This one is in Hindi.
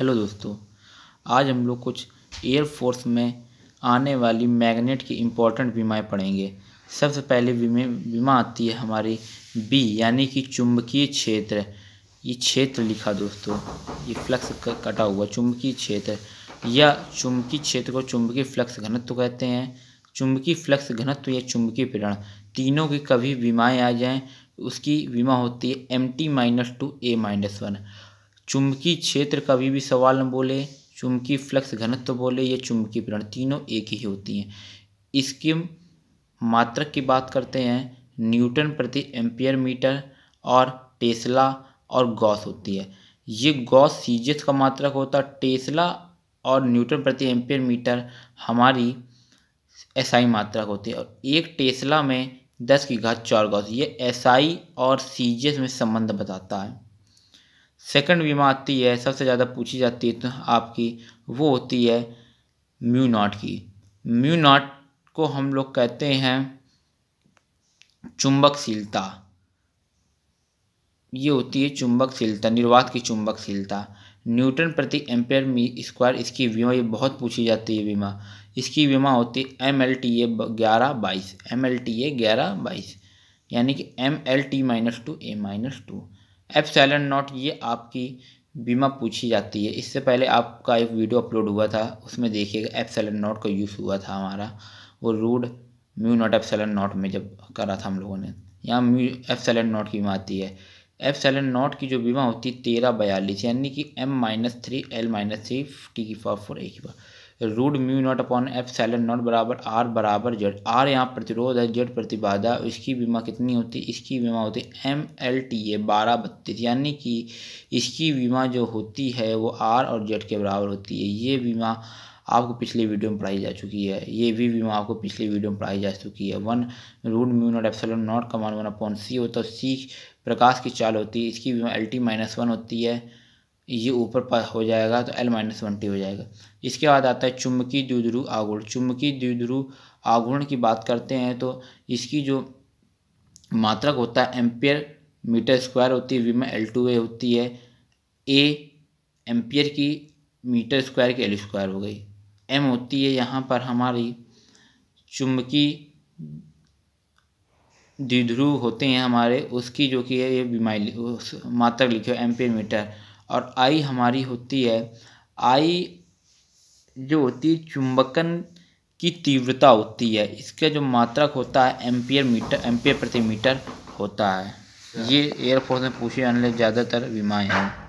हेलो दोस्तों आज हम लोग कुछ एयर फोर्स में आने वाली मैग्नेट की इम्पोर्टेंट बीमाएँ पढ़ेंगे सबसे पहले बीमे बीमा आती है हमारी बी यानी कि चुंबकीय क्षेत्र ये क्षेत्र लिखा दोस्तों ये फ्लक्स कटा हुआ चुंबकीय क्षेत्र या चुंबकीय क्षेत्र को चुंबकीय फ्लक्स घनत्व कहते हैं चुंबकीय फ्लक्स घनत्व या चुंबकीय प्रेरण तीनों की कभी बीमाएँ आ जाएँ उसकी बीमा होती है M T minus two A minus one चुंबकीय क्षेत्र का भी, भी सवाल न बोले चुंबकीय फ्लक्स घनत्व तो बोले या चुंबकीय प्रण तीनों एक ही होती हैं इसके मात्रक की बात करते हैं न्यूटन प्रति एम्पियर मीटर और टेस्ला और गॉस होती है ये गॉस सीजियस का मात्रक होता है टेस्ला और न्यूटन प्रति एम्पियर मीटर हमारी एसआई मात्रक होती है और एक टेस्ला में दस की घात चार गॉस ये एसआई और सीजियस में संबंध बताता है सेकंड बीमा आती है सबसे ज़्यादा पूछी जाती है तो आपकी वो होती है म्यू नॉट की म्यू नॉट को हम लोग कहते हैं चुंबकशीलता ये होती है चुंबकशीलता निर्वात की चुंबकशीलता न्यूटन प्रति एम्पेयर मी स्क्वायर इसकी बीमा ये बहुत पूछी जाती है बीमा इसकी बीमा होती है एम एल टी ए ग्यारह बाईस एम एल टी ए ग्यारह बाईस यानी कि M L T minus two A minus two epsilon naught ये आपकी बीमा पूछी जाती है इससे पहले आपका एक वीडियो अपलोड हुआ था उसमें देखिएगा एफ सैलन नॉट का यूज़ हुआ था हमारा वो root mu naught epsilon naught में जब करा था हम लोगों ने यहाँ म्यू एफ सैलन नॉट की बीमा आती है एफ सैलन नॉट की जो बीमा होती है तेरह बयालीस यानी कि M minus three L minus three T की पावर फोर ए की power root mu naught upon epsilon naught बराबर आर बराबर जेड आर यहाँ प्रतिरोध है जेड प्रतिबाधा इसकी बीमा कितनी होती इसकी बीमा होती है एम एल टी ए बारह बत्तीस यानी कि इसकी बीमा जो होती है वो आर और जेड के बराबर होती है ये बीमा आपको पिछले वीडियो में पढ़ाई जा चुकी है ये भी बीमा आपको पिछले वीडियो में पढ़ाई जा चुकी है one root mu naught epsilon naught का मान वन अपॉन सी होता है सी प्रकाश की चाल होती है इसकी बीमा एल टी माइनस वन होती है ये ऊपर हो जाएगा तो एल माइनस वन टी हो जाएगा इसके बाद आता है चुम्बकीय द्विध्रुव आगुण चुम्बकीय द्विध्रुव आगुण की बात करते हैं तो इसकी जो मात्रक होता है एम्पियर मीटर स्क्वायर होती है वी में एल टू ए होती है ए एम्पियर की मीटर स्क्वायर की एल स्क्वायर हो गई एम होती है यहाँ पर हमारी चुम्बकी द्विध्रुव होते हैं हमारे उसकी जो कि है ये बीमारी मात्रक लिखे हो एम्पियर मीटर और आई हमारी होती है आई जो होती है चुंबकन की तीव्रता होती है इसका जो मात्रक होता है एम्पियर मीटर एम्पियर प्रति मीटर होता है ये एयरफोर्स में पूछे जाने ज़्यादातर बीमाएँ हैं